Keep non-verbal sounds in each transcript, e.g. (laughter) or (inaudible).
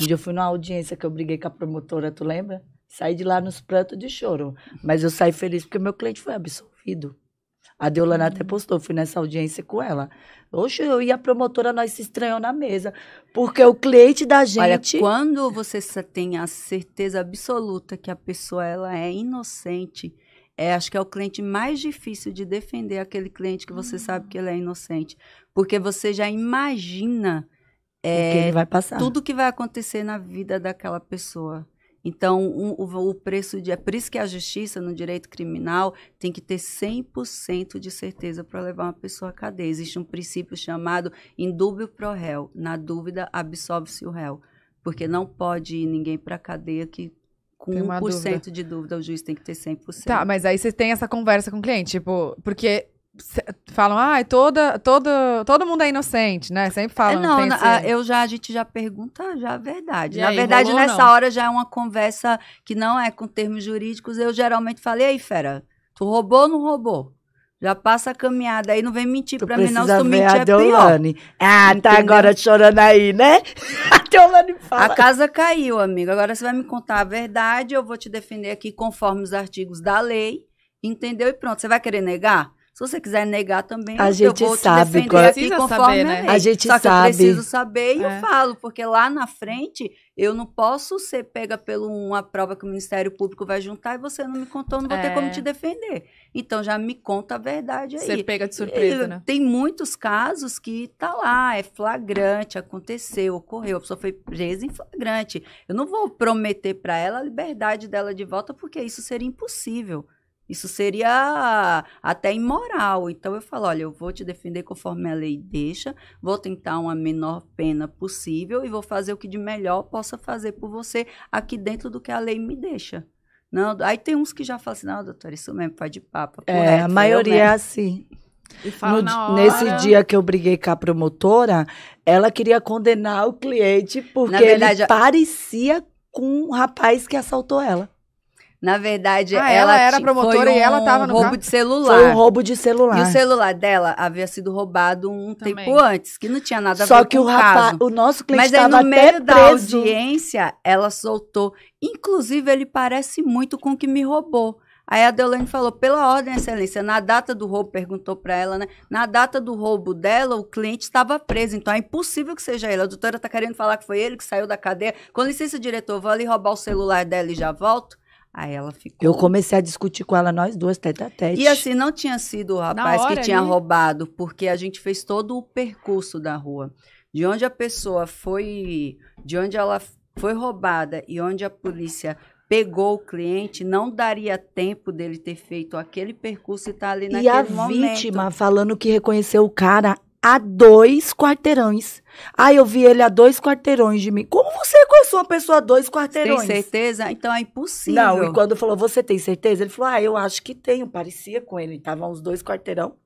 Um dia eu fui numa audiência que eu briguei com a promotora, tu lembra? Saí de lá nos prantos de choro. Mas eu saí feliz porque meu cliente foi absolvido. A Deolana até uhum. postou, fui nessa audiência com ela. Oxe, eu e a promotora, nós se estranhou na mesa. Porque o cliente da gente. Olha, quando você tem a certeza absoluta que a pessoa ela é inocente, é, acho que é o cliente mais difícil de defender aquele cliente que você sabe uhum. que ele é inocente. Porque você já imagina é, o que é ele vai passar. Tudo que vai acontecer na vida daquela pessoa. Então, um, o, o, preço de. É por isso que a justiça no direito criminal tem que ter 100% de certeza para levar uma pessoa à cadeia. Existe um princípio chamado indúbio pro réu. Na dúvida, absolve-se o réu. Porque não pode ir ninguém para a cadeia que com tem 1% dúvida. de dúvida, o juiz tem que ter 100%. Tá, mas aí você tem essa conversa com o cliente, tipo, porque falam, ah, toda, toda, todo mundo é inocente, né? Sempre falam. É, não, não a, eu já a gente já pergunta já a é verdade. E Na aí, verdade, nessa não? hora já é uma conversa que não é com termos jurídicos. Eu geralmente falei, aí, fera, tu roubou ou não roubou? Já passa a caminhada aí, não vem mentir tu pra mim, não. Se tu mentir, é Deolane. pior. Ah, tá agora chorando aí, né? (laughs) A Deolane fala. A casa caiu, amigo. Agora você vai me contar a verdade, eu vou te defender aqui conforme os artigos da lei. Entendeu? E pronto. Você vai querer negar? Se você quiser negar também, a gente eu vou sabe, te defender claro. aqui conforme saber, né? a, a gente Só sabe. eu preciso saber e é. eu falo, porque lá na frente eu não posso ser pega por uma prova que o Ministério Público vai juntar e você não me contou, não vou é. ter como é. te defender. Então já me conta a verdade aí. Você pega de surpresa, né? Tem muitos casos que tá lá, é flagrante, aconteceu, ocorreu, a pessoa foi presa em flagrante. Eu não vou prometer para ela a liberdade dela de volta, porque isso seria impossível. Isso seria até imoral. Então eu falo, olha, eu vou te defender conforme a lei deixa, vou tentar uma menor pena possível e vou fazer o que de melhor possa fazer por você aqui dentro do que a lei me deixa. Não, aí tem uns que já falam assim, não, doutora, isso mesmo, faz de papo. É, é a maioria é assim. No, nesse dia que eu briguei com a promotora, ela queria condenar o cliente porque verdade, ele parecia com um rapaz que assaltou ela. Na verdade, ah, ela, ela, era promotora um e ela tava no roubo carro? de celular. Foi um roubo de celular. E o celular dela havia sido roubado um Também. tempo antes, que não tinha nada a ver com o caso. Só que o nosso cliente estava Mas aí, no meio da audiência, ela soltou. Inclusive, ele parece muito com o que me roubou. Aí a Deolane falou, pela ordem, excelência, na data do roubo, perguntou para ela, né? Na data do roubo dela, o cliente estava preso, então é impossível que seja ele. A doutora está querendo falar que foi ele que saiu da cadeia. Com licença, diretor, vou ali roubar o celular dela e já volto. Aí ela ficou. Eu comecei a discutir com ela, nós duas, tete a tete. E assim, não tinha sido o rapaz que tinha roubado, porque a gente fez todo o percurso da rua. De onde a pessoa foi. De onde ela foi roubada e onde a polícia pegou o cliente, não daria tempo dele ter feito aquele percurso e estar tá ali naquele momento. E a vítima falando que reconheceu o cara a dois quarteirões. Ah, eu vi ele a dois quarteirões de mim. Como você conheceu é uma pessoa a dois quarteirões? Tem certeza? Então é impossível. Não, e quando falou, você tem certeza? Ele falou, ah, eu acho que tenho. Parecia com ele, Estavam uns dois quarteirão.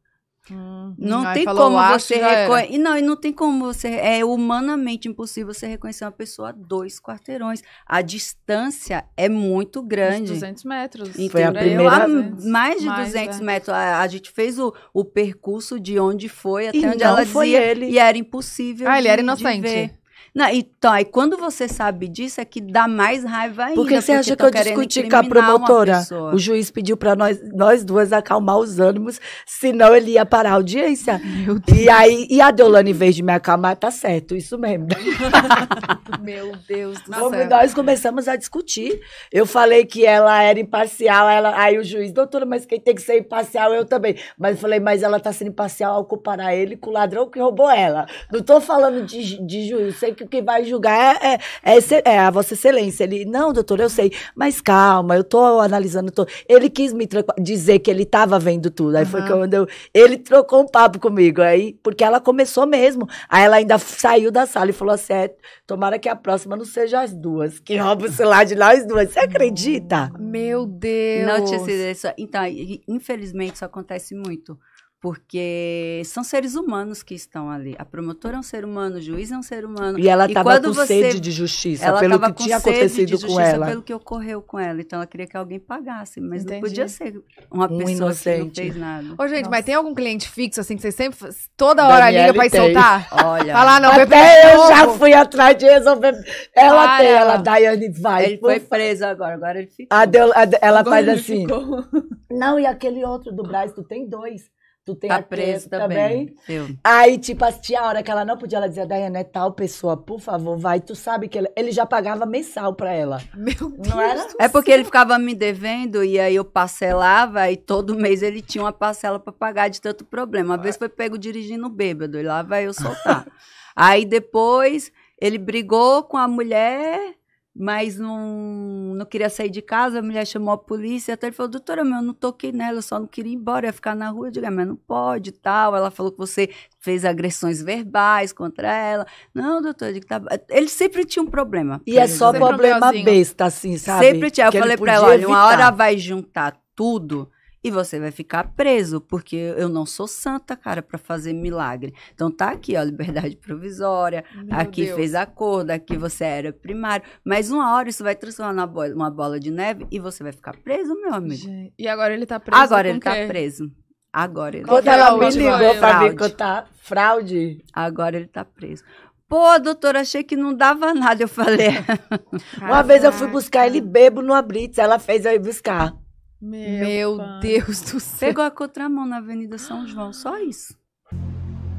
Hum, não tem como você reconhecer. Não, e não tem como você. É humanamente impossível você reconhecer uma pessoa a dois quarteirões. A distância é muito grande. 200 metros. Então, Foi a primeira. A, mais de mais, 200 é. metros. A, a, gente fez o, o percurso de onde foi até e onde ela foi dizia. Ele. E era impossível. Ah, de, ele era inocente. Não, então, e quando você sabe disso, é que dá mais raiva ainda. Por você acha que eu discuti com a promotora? O juiz pediu para nós, nós duas acalmar os ânimos, senão ele ia parar a audiência. (laughs) Meu Deus. E aí, e a Deolane, em vez de me acalmar, tá certo, isso mesmo. (laughs) (laughs) Meu Deus do Como céu. Nós começamos a discutir. Eu falei que ela era imparcial, ela, aí o juiz, doutora, mas quem tem que ser imparcial eu também. Mas eu falei, mas ela tá sendo imparcial ao comparar ele com o ladrão que roubou ela. Não tô falando de, de juiz, sei que o que vai julgar é, é, é, é, a Vossa Excelência. Ele, não, doutor, eu sei, mas calma, eu estou analisando. Tô... Ele quis me dizer que ele estava vendo tudo. Aí uhum. foi quando eu, ele trocou um papo comigo. Aí, porque ela começou mesmo. Aí ela ainda saiu da sala e falou assim: é, tomara que a próxima não seja as duas, que rouba o celular de nós duas. Você acredita? Meu Deus! Não tinha sido isso. Então, infelizmente, isso acontece muito porque são seres humanos que estão ali. A promotora é um ser humano, o juiz é um ser humano. E ela estava com você, sede de justiça, pelo que tinha acontecido com ela. pelo que ocorreu com ela. Então ela queria que alguém pagasse, mas Entendi. não podia ser uma um pessoa inocente. que não fez nada. Ô, gente, Nossa. mas tem algum cliente fixo, assim, que você sempre, toda hora Daniela liga pra soltar? Olha. Falar, ah, não, Até eu novo. já fui atrás de resolver. Ela ah, tem, ela, ela, Daiane, vai. Ele foi preso agora, agora ele ficou. ela agora faz assim. Ficou. Não, e aquele outro do Brasil, tu tem dois tu tem tá a preso também. também. Aí, tipo, tia, a hora que ela não podia, ela dizia, Daiane, é tal pessoa, por favor, vai. Tu sabe que ele, ele já pagava mensal pra ela. Meu não Deus. É porque ele ficava me devendo e aí eu parcelava e todo mês ele tinha uma parcela pra pagar de tanto problema. Uma vez foi pego dirigindo bêbado e lá vai eu soltar. (laughs) aí depois ele brigou com a mulher mas não, não queria sair de casa, a mulher chamou a polícia, até ele falou, doutora, meu, eu não toquei nela, eu só não queria ir embora, eu ia ficar na rua, eu digo, é, mas não pode tal, ela falou que você fez agressões verbais contra ela, não, doutora, eu digo, tá... ele sempre tinha um problema. E é só problema besta, assim, sabe? Sempre tinha, eu que falei pra ela, olha, uma hora vai juntar tudo, e você vai ficar preso, porque eu não sou santa, cara, para fazer milagre. Então tá aqui, ó, liberdade provisória, Meu aqui Deus. fez acordo, aqui você era primário, mas uma hora isso vai transformar numa bola, uma bola de neve e você vai ficar preso, meu amigo. E agora ele tá preso. Agora ele tá quê? tá preso. Agora ele Quando tá ela me ligou pra ver que tá fraude. Agora ele tá preso. Pô, doutora, achei que não dava nada, eu falei. (laughs) (laughs) uma vez eu fui buscar ele bebo no Blitz, ela fez eu ir buscar. Meu, Meu Deus do céu. Pegou a contramão na Avenida São João, só isso.